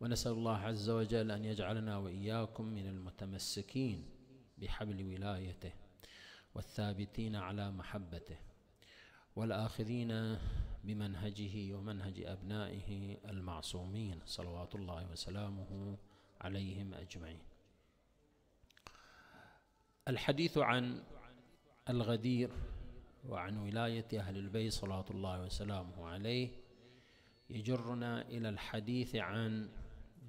ونسأل الله عز وجل أن يجعلنا وإياكم من المتمسكين بحبل ولايته والثابتين على محبته والآخذين بمنهجه ومنهج أبنائه المعصومين صلوات الله وسلامه عليهم أجمعين الحديث عن الغدير وعن ولاية أهل البيت صلوات الله وسلامه عليه يجرنا إلى الحديث عن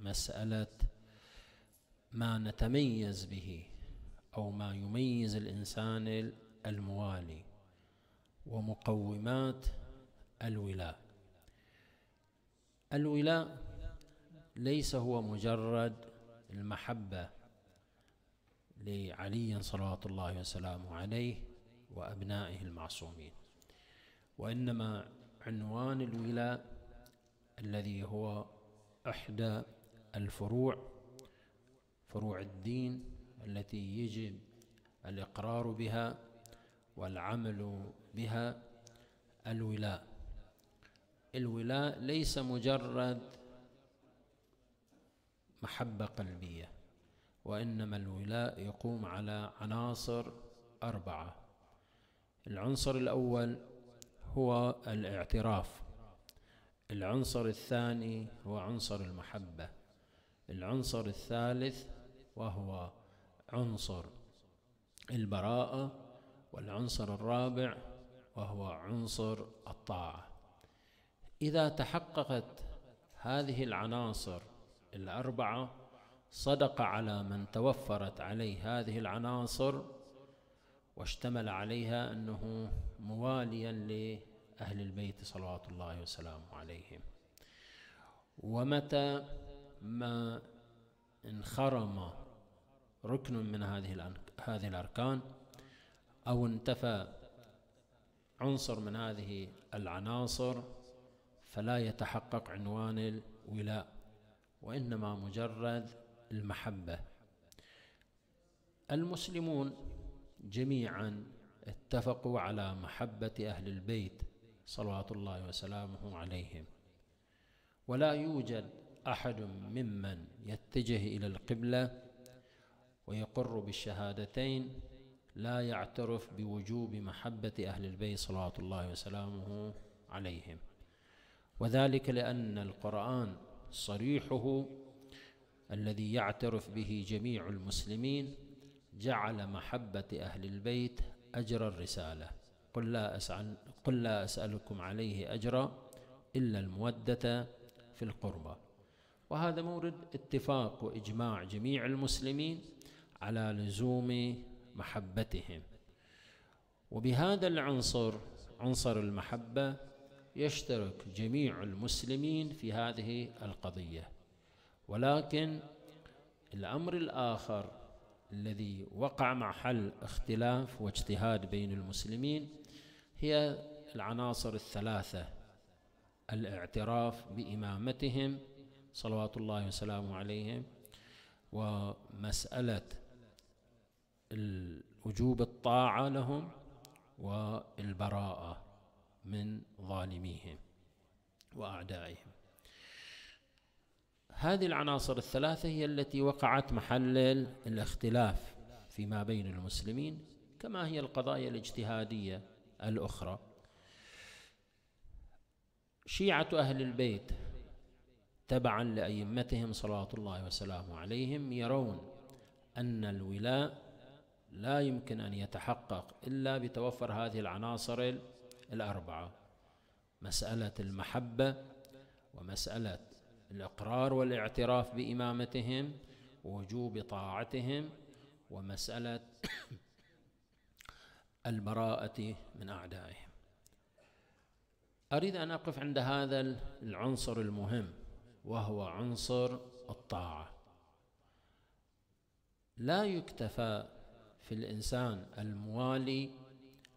مسألة ما نتميز به أو ما يميز الإنسان الموالي ومقومات الولاء الولاء ليس هو مجرد المحبة لعلي صلوات الله وسلامه عليه وأبنائه المعصومين وإنما عنوان الولاء الذي هو إحدى الفروع فروع الدين التي يجب الإقرار بها والعمل بها الولاء الولاء ليس مجرد محبة قلبية وإنما الولاء يقوم على عناصر أربعة العنصر الأول هو الاعتراف العنصر الثاني هو عنصر المحبة العنصر الثالث وهو عنصر البراءة والعنصر الرابع وهو عنصر الطاعة إذا تحققت هذه العناصر الأربعة صدق على من توفرت عليه هذه العناصر واشتمل عليها أنه مواليا لأهل البيت صلوات الله وسلامه عليهم ومتى ما انخرم ركن من هذه هذه الأركان أو انتفى عنصر من هذه العناصر فلا يتحقق عنوان الولاء وإنما مجرد المحبة المسلمون جميعا اتفقوا على محبة أهل البيت صلوات الله وسلامه عليهم ولا يوجد أحد ممن يتجه إلى القبلة ويقر بالشهادتين لا يعترف بوجوب محبة أهل البيت صلوات الله وسلامه عليهم وذلك لأن القرآن صريحه الذي يعترف به جميع المسلمين جعل محبة أهل البيت أجر الرسالة قل لا, أسأل قل لا أسألكم عليه أجرا إلا المودة في القربى وهذا مورد اتفاق واجماع جميع المسلمين على لزوم محبتهم وبهذا العنصر عنصر المحبه يشترك جميع المسلمين في هذه القضيه ولكن الامر الاخر الذي وقع مع حل اختلاف واجتهاد بين المسلمين هي العناصر الثلاثه الاعتراف بامامتهم صلوات الله وسلامه عليهم ومسألة وجوب الطاعة لهم والبراءة من ظالميهم وأعدائهم هذه العناصر الثلاثة هي التي وقعت محل الاختلاف فيما بين المسلمين كما هي القضايا الاجتهادية الأخرى شيعة أهل البيت تبعا لأئمتهم صلوات الله وسلامه عليهم يرون أن الولاء لا يمكن أن يتحقق إلا بتوفر هذه العناصر الأربعة مسألة المحبة ومسألة الإقرار والاعتراف بإمامتهم ووجوب طاعتهم ومسألة البراءة من أعدائهم أريد أن أقف عند هذا العنصر المهم وهو عنصر الطاعة لا يكتفى في الإنسان الموالي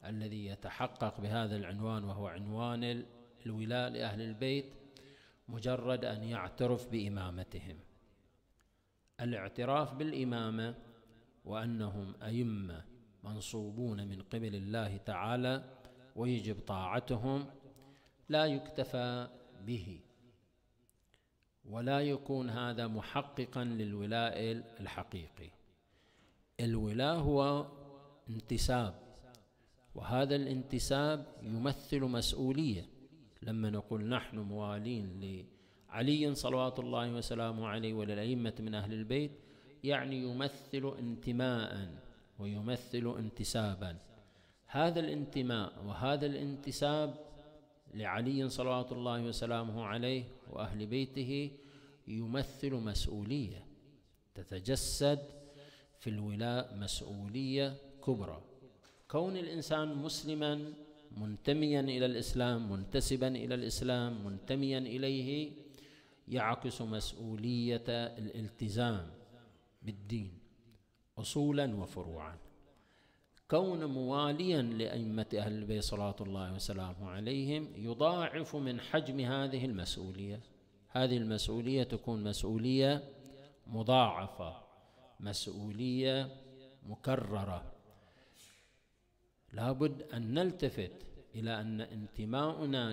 الذي يتحقق بهذا العنوان وهو عنوان الولاء لأهل البيت مجرد أن يعترف بإمامتهم الاعتراف بالإمامة وأنهم أئمة منصوبون من قبل الله تعالى ويجب طاعتهم لا يكتفى به ولا يكون هذا محققا للولاء الحقيقي الولاء هو انتساب وهذا الانتساب يمثل مسؤولية لما نقول نحن موالين لعلي صلوات الله وسلامه عليه وللأئمة من أهل البيت يعني يمثل انتماء ويمثل انتسابا هذا الانتماء وهذا الانتساب لعلي صلوات الله وسلامه عليه وأهل بيته يمثل مسؤولية تتجسد في الولاء مسؤولية كبرى كون الإنسان مسلما منتميا إلى الإسلام منتسبا إلى الإسلام منتميا إليه يعكس مسؤولية الالتزام بالدين أصولا وفروعا كون مواليا لأئمة أهل البيت صلاة الله وسلامه عليهم يضاعف من حجم هذه المسؤولية هذه المسؤولية تكون مسؤولية مضاعفة مسؤولية مكررة لابد أن نلتفت إلى أن انتماؤنا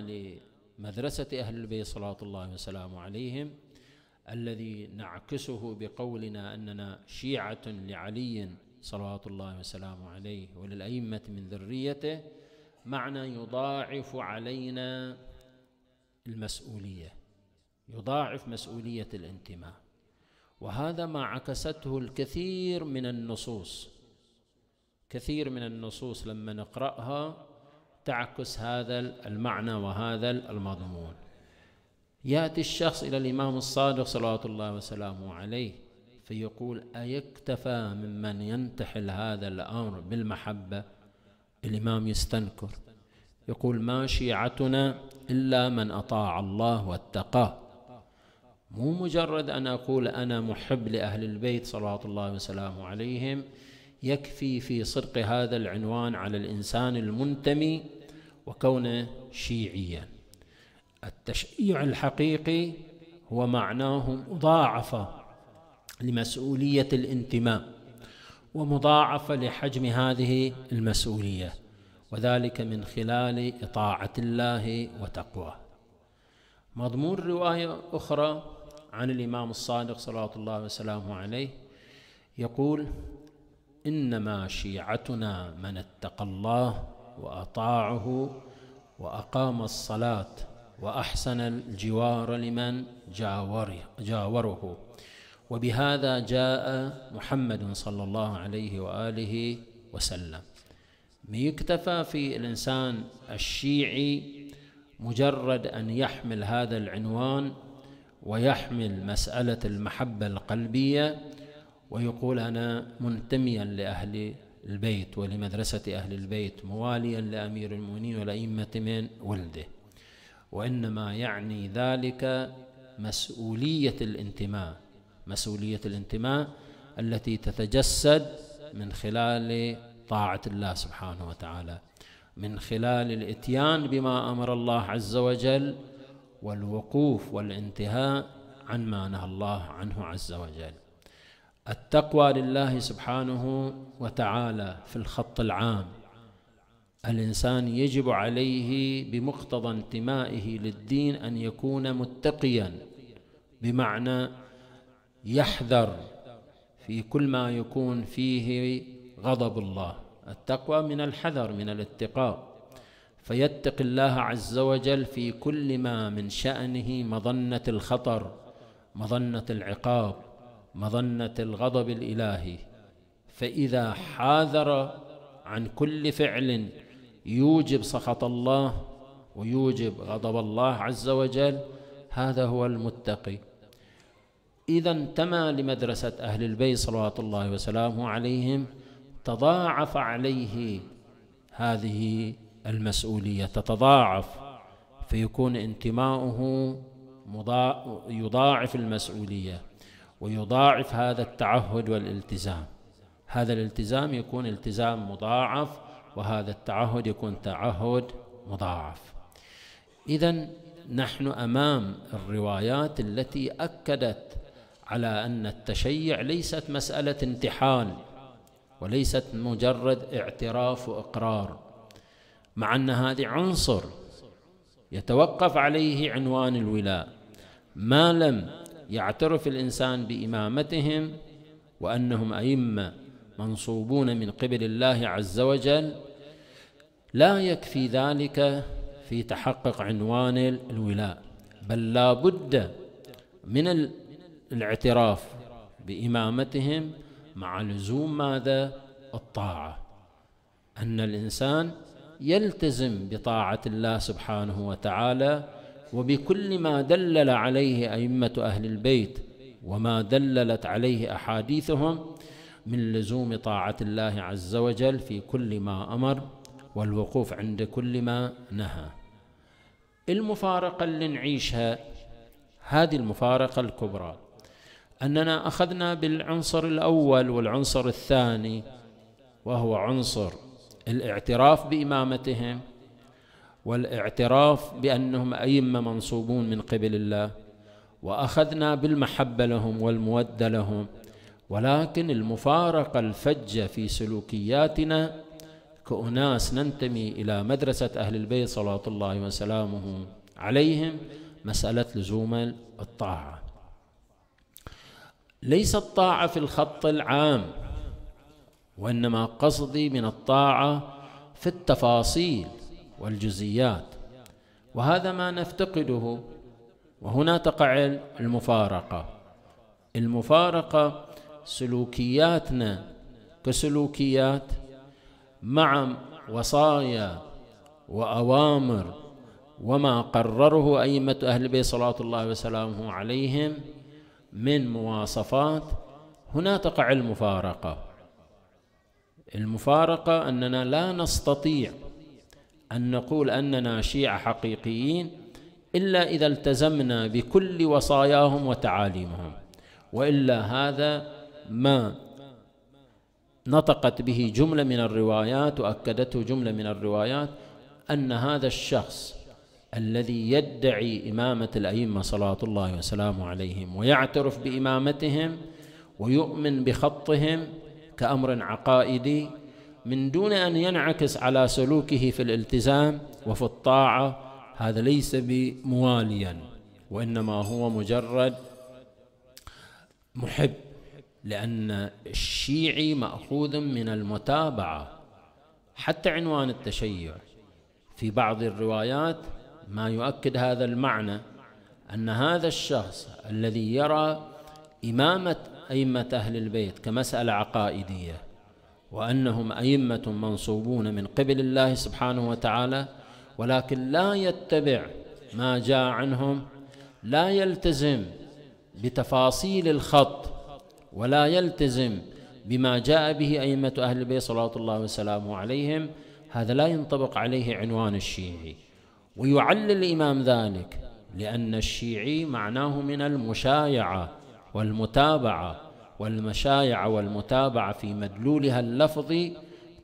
لمدرسة أهل البيت صلاة الله وسلامه عليهم الذي نعكسه بقولنا أننا شيعة لعلي صلوات الله وسلامه عليه وللأئمة من ذريته معنى يضاعف علينا المسؤولية يضاعف مسؤولية الانتماء وهذا ما عكسته الكثير من النصوص كثير من النصوص لما نقرأها تعكس هذا المعنى وهذا المضمون يأتي الشخص إلى الإمام الصادق صلوات الله وسلامه عليه فيقول أيكتفى ممن ينتحل هذا الأمر بالمحبة الإمام يستنكر يقول ما شيعتنا إلا من أطاع الله واتقاه مو مجرد أن أقول أنا محب لأهل البيت صلوات الله وسلامه عليهم يكفي في صدق هذا العنوان على الإنسان المنتمي وكونه شيعيا التشيع الحقيقي هو معناه مضاعفة لمسؤولية الانتماء ومضاعفة لحجم هذه المسؤولية وذلك من خلال إطاعة الله وتقواه مضمون رواية أخرى عن الإمام الصادق صلوات الله وسلامه عليه يقول إنما شيعتنا من اتقى الله وأطاعه وأقام الصلاة وأحسن الجوار لمن جاوره, جاوره وبهذا جاء محمد صلى الله عليه واله وسلم يكتفى في الانسان الشيعي مجرد ان يحمل هذا العنوان ويحمل مساله المحبه القلبيه ويقول انا منتميا لاهل البيت ولمدرسه اهل البيت مواليا لامير المؤمنين والائمه من ولده وانما يعني ذلك مسؤوليه الانتماء مسؤولية الانتماء التي تتجسد من خلال طاعة الله سبحانه وتعالى من خلال الاتيان بما أمر الله عز وجل والوقوف والانتهاء عن ما نهى الله عنه عز وجل التقوى لله سبحانه وتعالى في الخط العام الإنسان يجب عليه بمقتضى انتمائه للدين أن يكون متقيا بمعنى يحذر في كل ما يكون فيه غضب الله التقوى من الحذر من الاتقاء فيتق الله عز وجل في كل ما من شأنه مظنة الخطر مظنة العقاب مظنة الغضب الإلهي فإذا حاذر عن كل فعل يوجب سخط الله ويوجب غضب الله عز وجل هذا هو المتقي إذا انتمى لمدرسة أهل البيت صلوات الله وسلامه عليهم تضاعف عليه هذه المسؤولية تتضاعف فيكون انتماؤه يضاعف المسؤولية ويضاعف هذا التعهد والالتزام هذا الالتزام يكون التزام مضاعف وهذا التعهد يكون تعهد مضاعف إذا نحن أمام الروايات التي أكدت على أن التشيع ليست مسألة امتحان وليست مجرد اعتراف وإقرار مع أن هذه عنصر يتوقف عليه عنوان الولاء ما لم يعترف الإنسان بإمامتهم وأنهم أئمة منصوبون من قبل الله عز وجل لا يكفي ذلك في تحقق عنوان الولاء بل لا بد من الاعتراف بإمامتهم مع لزوم ماذا الطاعة أن الإنسان يلتزم بطاعة الله سبحانه وتعالى وبكل ما دلل عليه أئمة أهل البيت وما دللت عليه أحاديثهم من لزوم طاعة الله عز وجل في كل ما أمر والوقوف عند كل ما نهى المفارقة اللي نعيشها هذه المفارقة الكبرى أننا أخذنا بالعنصر الأول والعنصر الثاني وهو عنصر الاعتراف بإمامتهم والاعتراف بأنهم أئمة منصوبون من قبل الله وأخذنا بالمحبة لهم والمودة لهم ولكن المفارقة الفجة في سلوكياتنا كأناس ننتمي إلى مدرسة أهل البيت صلوات الله وسلامه عليهم مسألة لزوم الطاعة ليس الطاعة في الخط العام وإنما قصدي من الطاعة في التفاصيل والجزئيات وهذا ما نفتقده وهنا تقع المفارقة المفارقة سلوكياتنا كسلوكيات مع وصايا وأوامر وما قرره أئمة أهل البيت صلوات الله وسلامه عليهم من مواصفات هنا تقع المفارقة المفارقة أننا لا نستطيع أن نقول أننا شيعة حقيقيين إلا إذا التزمنا بكل وصاياهم وتعاليمهم وإلا هذا ما نطقت به جملة من الروايات وأكدته جملة من الروايات أن هذا الشخص الذي يدعي إمامة الأئمة صلوات الله وسلامه عليهم ويعترف بإمامتهم ويؤمن بخطهم كأمر عقائدي من دون أن ينعكس على سلوكه في الالتزام وفي الطاعة هذا ليس بمواليا وإنما هو مجرد محب لأن الشيعي مأخوذ من المتابعة حتى عنوان التشيع في بعض الروايات ما يؤكد هذا المعنى أن هذا الشخص الذي يرى إمامة أئمة أهل البيت كمسألة عقائدية وأنهم أئمة منصوبون من قبل الله سبحانه وتعالى ولكن لا يتبع ما جاء عنهم لا يلتزم بتفاصيل الخط ولا يلتزم بما جاء به أئمة أهل البيت صلوات الله وسلامه عليهم هذا لا ينطبق عليه عنوان الشيعي ويعلل الإمام ذلك لأن الشيعي معناه من المشايعة والمتابعة والمشايعة والمتابعة في مدلولها اللفظي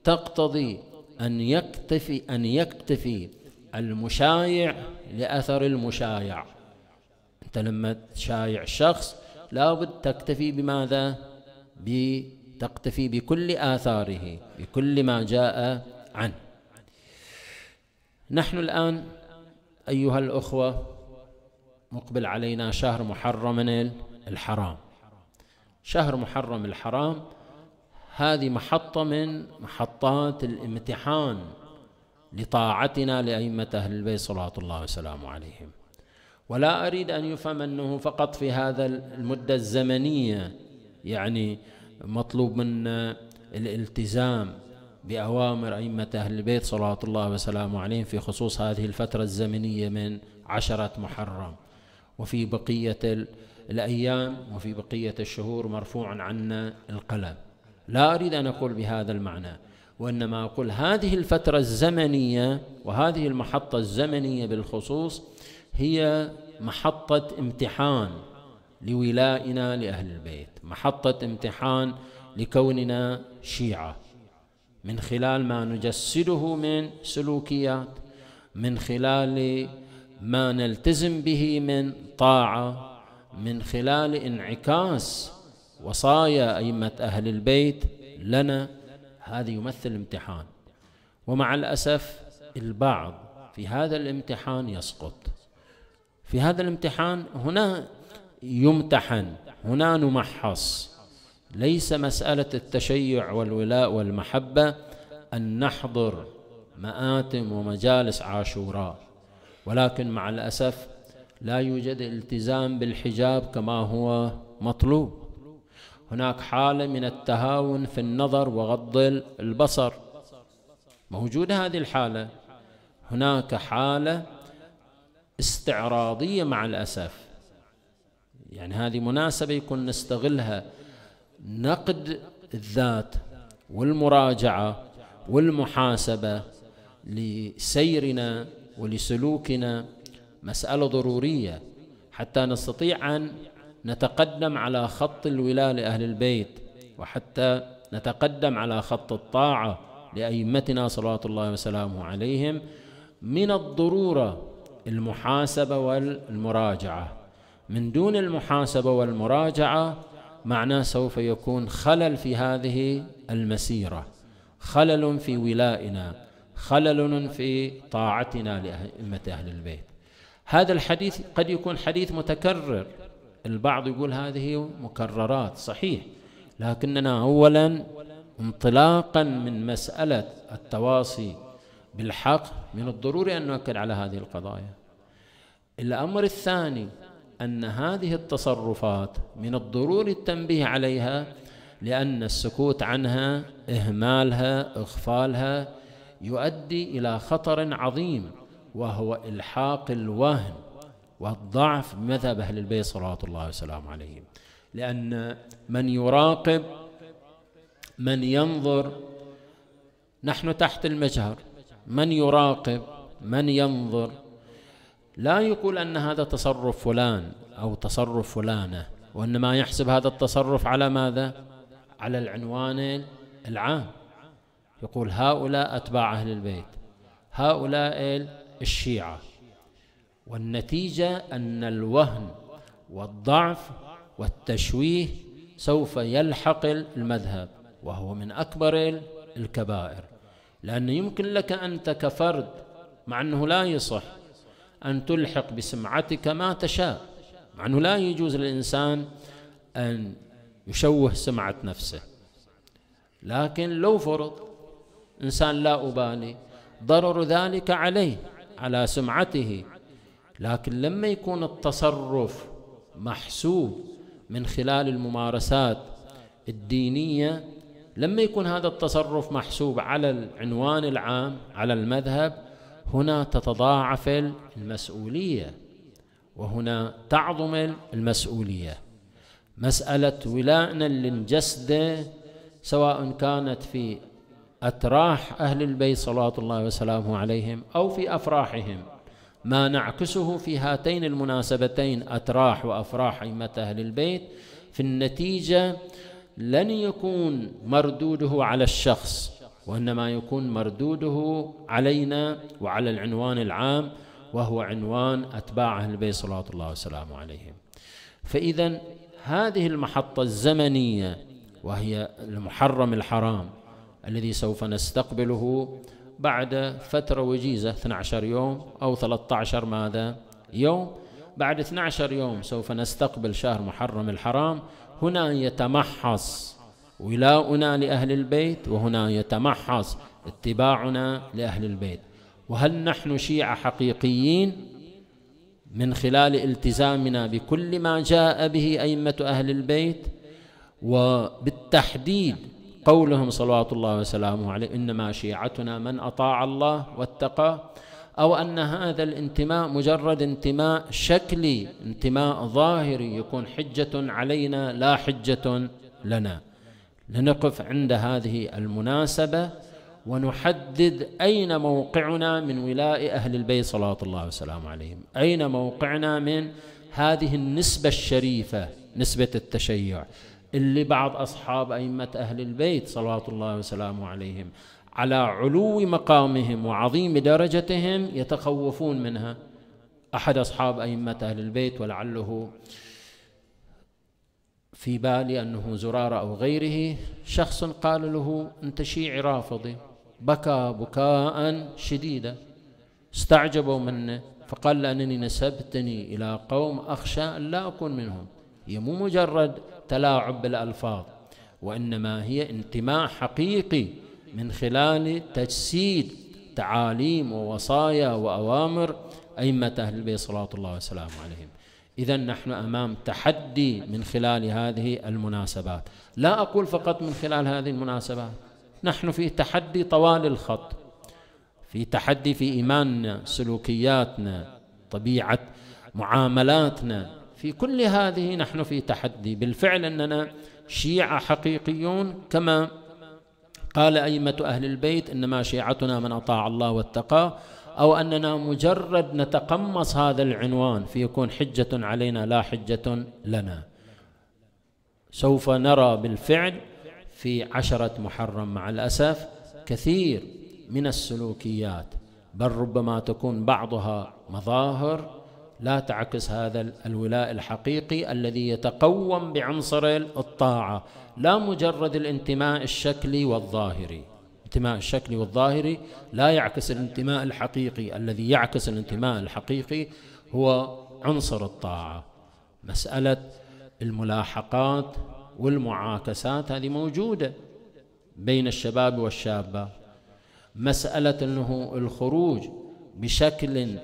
تقتضي أن يكتفي أن يكتفي المشايع لأثر المشايع أنت لما تشايع شخص لابد تكتفي بماذا؟ تكتفي بكل آثاره بكل ما جاء عنه نحن الآن أيها الأخوة مقبل علينا شهر محرم الحرام شهر محرم الحرام هذه محطة من محطات الامتحان لطاعتنا لأئمة أهل البيت صلوات الله وسلامه عليهم ولا أريد أن يفهم أنه فقط في هذا المدة الزمنية يعني مطلوب منا الالتزام بأوامر أئمة أهل البيت صلوات الله وسلامه عليهم في خصوص هذه الفترة الزمنية من عشرة محرم وفي بقية الأيام وفي بقية الشهور مرفوع عنا القلم لا أريد أن أقول بهذا المعنى وإنما أقول هذه الفترة الزمنية وهذه المحطة الزمنية بالخصوص هي محطة امتحان لولائنا لأهل البيت محطة امتحان لكوننا شيعة من خلال ما نجسده من سلوكيات من خلال ما نلتزم به من طاعه من خلال انعكاس وصايا ائمه اهل البيت لنا هذا يمثل امتحان ومع الاسف البعض في هذا الامتحان يسقط في هذا الامتحان هنا يمتحن هنا نمحص ليس مسألة التشيع والولاء والمحبة أن نحضر مآتم ومجالس عاشوراء ولكن مع الأسف لا يوجد التزام بالحجاب كما هو مطلوب هناك حالة من التهاون في النظر وغض البصر موجودة هذه الحالة هناك حالة استعراضية مع الأسف يعني هذه مناسبة يكون نستغلها نقد الذات والمراجعة والمحاسبة لسيرنا ولسلوكنا مسألة ضرورية حتى نستطيع أن نتقدم على خط الولاء لأهل البيت وحتى نتقدم على خط الطاعة لأئمتنا صلوات الله وسلامه عليهم من الضرورة المحاسبة والمراجعة من دون المحاسبة والمراجعة معناه سوف يكون خلل في هذه المسيرة خلل في ولائنا خلل في طاعتنا لأئمة أهل البيت هذا الحديث قد يكون حديث متكرر البعض يقول هذه مكررات صحيح لكننا أولا انطلاقا من مسألة التواصي بالحق من الضروري أن نؤكد على هذه القضايا الأمر الثاني أن هذه التصرفات من الضروري التنبيه عليها لأن السكوت عنها إهمالها إغفالها يؤدي إلى خطر عظيم وهو إلحاق الوهن والضعف بمذهب أهل البيت صلوات الله وسلامه عليهم لأن من يراقب من ينظر نحن تحت المجهر من يراقب من ينظر لا يقول أن هذا تصرف فلان أو تصرف فلانة وإنما يحسب هذا التصرف على ماذا؟ على العنوان العام يقول هؤلاء أتباع أهل البيت هؤلاء الشيعة والنتيجة أن الوهن والضعف والتشويه سوف يلحق المذهب وهو من أكبر الكبائر لأنه يمكن لك أنت كفرد مع أنه لا يصح أن تلحق بسمعتك ما تشاء مع أنه لا يجوز للإنسان أن يشوه سمعة نفسه لكن لو فرض إنسان لا أبالي ضرر ذلك عليه على سمعته لكن لما يكون التصرف محسوب من خلال الممارسات الدينية لما يكون هذا التصرف محسوب على العنوان العام على المذهب هنا تتضاعف المسؤولية وهنا تعظم المسؤولية مسألة ولائنا للجسد سواء كانت في أتراح أهل البيت صلوات الله وسلامه عليهم أو في أفراحهم ما نعكسه في هاتين المناسبتين أتراح وأفراح أئمة أهل البيت في النتيجة لن يكون مردوده على الشخص وإنما يكون مردوده علينا وعلى العنوان العام وهو عنوان أتباعه البيت صلوات الله وسلامه عليهم فإذا هذه المحطة الزمنية وهي المحرم الحرام الذي سوف نستقبله بعد فترة وجيزة 12 يوم أو 13 ماذا يوم بعد 12 يوم سوف نستقبل شهر محرم الحرام هنا يتمحص ولاؤنا لأهل البيت وهنا يتمحص اتباعنا لأهل البيت وهل نحن شيعة حقيقيين من خلال التزامنا بكل ما جاء به أئمة أهل البيت وبالتحديد قولهم صلوات الله وسلامه عليه إنما شيعتنا من أطاع الله واتقى أو أن هذا الانتماء مجرد انتماء شكلي انتماء ظاهري يكون حجة علينا لا حجة لنا لنقف عند هذه المناسبة ونحدد أين موقعنا من ولاء أهل البيت صلوات الله وسلامه عليهم أين موقعنا من هذه النسبة الشريفة نسبة التشيع اللي بعض أصحاب أئمة أهل البيت صلوات الله وسلامه عليهم على علو مقامهم وعظيم درجتهم يتخوفون منها أحد أصحاب أئمة أهل البيت ولعله في بالي أنه زرارة أو غيره شخص قال له أنت شيعي رافضي بكى بكاء شديدا استعجبوا منه فقال لأنني نسبتني إلى قوم أخشى أن لا أكون منهم هي مو مجرد تلاعب بالألفاظ وإنما هي انتماء حقيقي من خلال تجسيد تعاليم ووصايا وأوامر أئمة أهل البيت صلوات الله وسلامه عليهم إذا نحن أمام تحدي من خلال هذه المناسبات لا أقول فقط من خلال هذه المناسبات نحن في تحدي طوال الخط في تحدي في إيماننا سلوكياتنا طبيعة معاملاتنا في كل هذه نحن في تحدي بالفعل أننا شيعة حقيقيون كما قال أئمة أهل البيت إنما شيعتنا من أطاع الله واتقاه أو أننا مجرد نتقمص هذا العنوان فيكون حجة علينا لا حجة لنا سوف نرى بالفعل في عشرة محرم مع الأسف كثير من السلوكيات بل ربما تكون بعضها مظاهر لا تعكس هذا الولاء الحقيقي الذي يتقوم بعنصر الطاعة لا مجرد الانتماء الشكلي والظاهري الانتماء الشكلي والظاهري لا يعكس الانتماء الحقيقي الذي يعكس الانتماء الحقيقي هو عنصر الطاعة مسألة الملاحقات والمعاكسات هذه موجودة بين الشباب والشابة مسألة أنه الخروج بشكل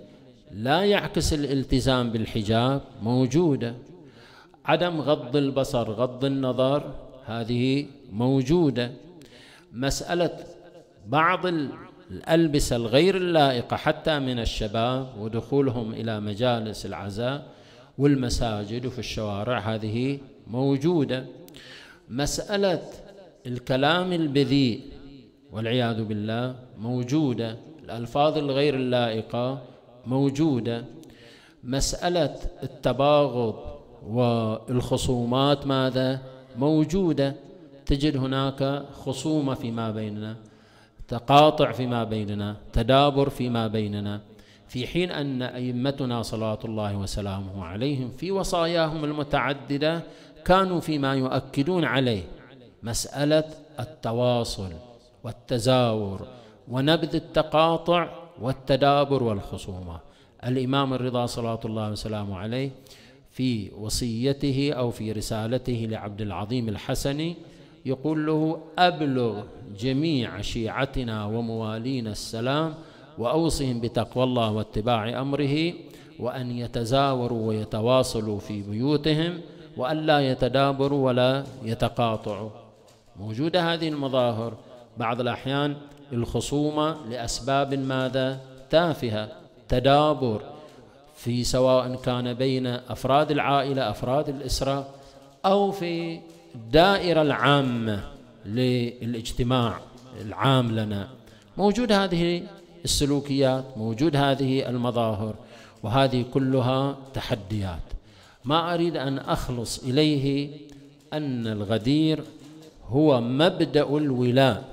لا يعكس الالتزام بالحجاب موجودة عدم غض البصر غض النظر هذه موجودة مسألة بعض الألبسة الغير اللائقة حتى من الشباب ودخولهم إلى مجالس العزاء والمساجد وفي الشوارع هذه موجودة مسألة الكلام البذيء والعياذ بالله موجودة الألفاظ الغير اللائقة موجودة مسألة التباغض والخصومات ماذا موجودة تجد هناك خصومة فيما بيننا تقاطع فيما بيننا تدابر فيما بيننا في حين أن أئمتنا صلوات الله وسلامه عليهم في وصاياهم المتعددة كانوا فيما يؤكدون عليه مسألة التواصل والتزاور ونبذ التقاطع والتدابر والخصومة الإمام الرضا صلى الله وسلامه عليه في وصيته أو في رسالته لعبد العظيم الحسني يقول له أبلغ جميع شيعتنا وموالينا السلام وأوصهم بتقوى الله واتباع أمره وأن يتزاوروا ويتواصلوا في بيوتهم وأن لا يتدابروا ولا يتقاطعوا موجودة هذه المظاهر بعض الأحيان الخصومة لأسباب ماذا تافهة تدابر في سواء كان بين أفراد العائلة أفراد الأسرة أو في الدائرة العامة للاجتماع العام لنا موجود هذه السلوكيات موجود هذه المظاهر وهذه كلها تحديات ما أريد أن أخلص إليه أن الغدير هو مبدأ الولاء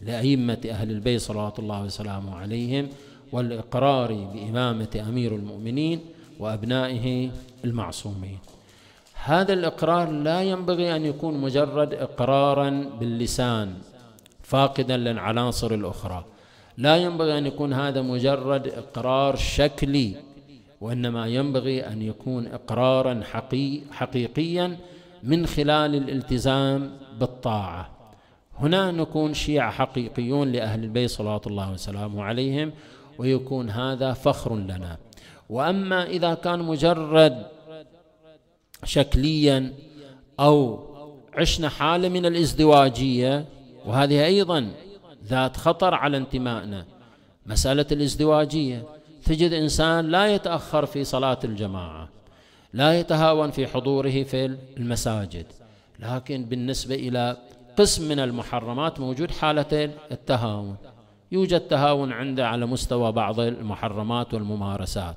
لأئمة أهل البيت صلوات الله وسلامه عليهم والإقرار بإمامة أمير المؤمنين وأبنائه المعصومين هذا الإقرار لا ينبغي أن يكون مجرد إقرارا باللسان فاقدا للعناصر الأخرى لا ينبغي أن يكون هذا مجرد إقرار شكلي وإنما ينبغي أن يكون إقرارا حقي حقيقيا من خلال الالتزام بالطاعة هنا نكون شيعة حقيقيون لأهل البيت صلوات الله وسلامه عليهم ويكون هذا فخر لنا وأما إذا كان مجرد شكليا أو عشنا حالة من الازدواجية وهذه أيضا ذات خطر على انتمائنا مسألة الازدواجية تجد إنسان لا يتأخر في صلاة الجماعة لا يتهاون في حضوره في المساجد لكن بالنسبة إلى قسم من المحرمات موجود حالة التهاون يوجد تهاون عنده على مستوى بعض المحرمات والممارسات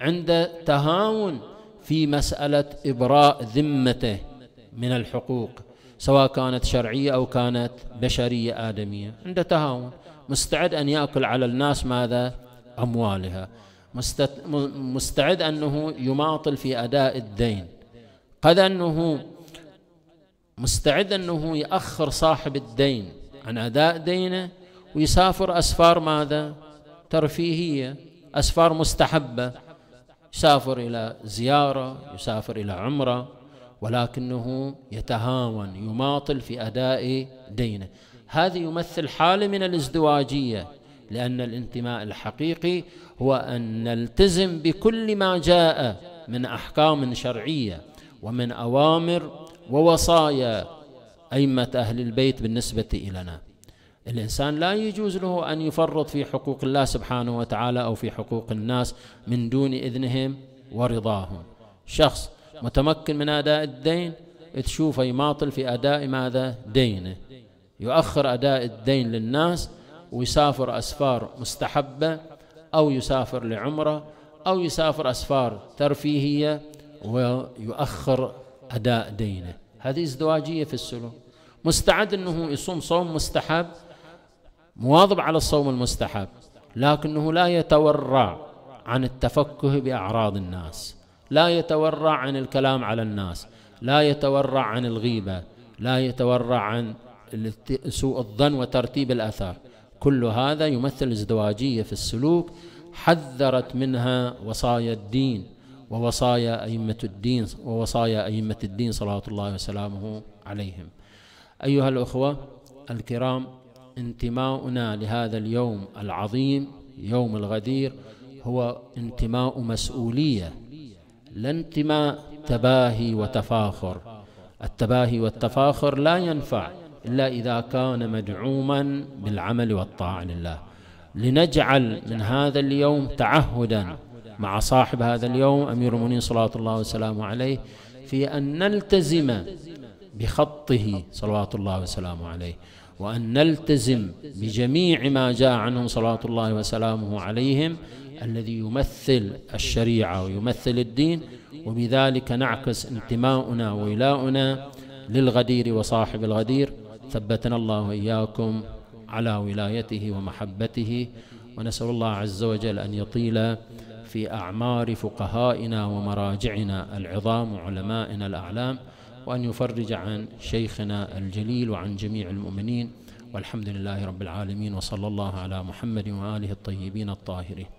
عند تهاون في مسألة إبراء ذمته من الحقوق سواء كانت شرعية أو كانت بشرية آدمية عنده تهاون مستعد أن يأكل على الناس ماذا أموالها مستعد أنه يماطل في أداء الدين قد أنه مستعد أنه يأخر صاحب الدين عن أداء دينه ويسافر أسفار ماذا ترفيهية أسفار مستحبة يسافر إلى زيارة يسافر إلى عمرة ولكنه يتهاون يماطل في أداء دينه هذا يمثل حالة من الازدواجية لأن الانتماء الحقيقي هو أن نلتزم بكل ما جاء من أحكام شرعية ومن أوامر ووصايا أئمة أهل البيت بالنسبة إلينا الإنسان لا يجوز له أن يفرط في حقوق الله سبحانه وتعالى أو في حقوق الناس من دون إذنهم ورضاهم شخص متمكن من أداء الدين تشوفه يماطل في أداء ماذا دينه يؤخر أداء الدين للناس ويسافر أسفار مستحبة أو يسافر لعمرة أو يسافر أسفار ترفيهية ويؤخر أداء دينه هذه ازدواجية في السلوك مستعد أنه يصوم صوم مستحب مواظب على الصوم المستحب لكنه لا يتورع عن التفكه بأعراض الناس لا يتورع عن الكلام على الناس لا يتورع عن الغيبة لا يتورع عن سوء الظن وترتيب الأثار كل هذا يمثل ازدواجية في السلوك حذرت منها وصايا الدين ووصايا أئمة الدين ووصايا أئمة الدين صلوات الله وسلامه عليهم أيها الأخوة الكرام انتماؤنا لهذا اليوم العظيم يوم الغدير هو انتماء مسؤولية لا انتماء تباهي وتفاخر التباهي والتفاخر لا ينفع إلا إذا كان مدعوما بالعمل والطاعة لله لنجعل من هذا اليوم تعهدا مع صاحب هذا اليوم أمير المؤمنين صلى الله وسلامه عليه في أن نلتزم بخطه صلوات الله وسلامه عليه وأن نلتزم بجميع ما جاء عنهم صلاة الله وسلامه عليهم الذي يمثل الشريعة ويمثل الدين وبذلك نعكس انتماؤنا وولاؤنا للغدير وصاحب الغدير ثبتنا الله وإياكم على ولايته ومحبته ونسأل الله عز وجل أن يطيل في أعمار فقهائنا ومراجعنا العظام وعلمائنا الأعلام وأن يفرج عن شيخنا الجليل وعن جميع المؤمنين والحمد لله رب العالمين وصلى الله على محمد وآله الطيبين الطاهرين